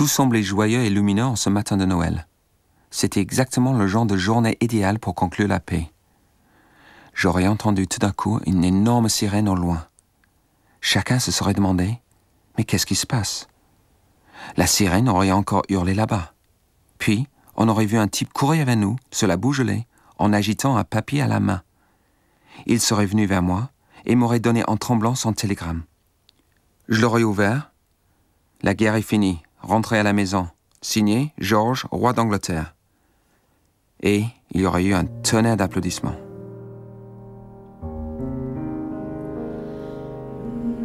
Tout semblait joyeux et lumineux en ce matin de Noël. C'était exactement le genre de journée idéale pour conclure la paix. J'aurais entendu tout d'un coup une énorme sirène au loin. Chacun se serait demandé Mais qu'est-ce qui se passe La sirène aurait encore hurlé là-bas. Puis, on aurait vu un type courir vers nous, se la bougelée, en agitant un papier à la main. Il serait venu vers moi et m'aurait donné en tremblant son télégramme. Je l'aurais ouvert. La guerre est finie, rentrer à la maison. Signé George, roi d'Angleterre. Et il y aurait eu un tonnerre d'applaudissements.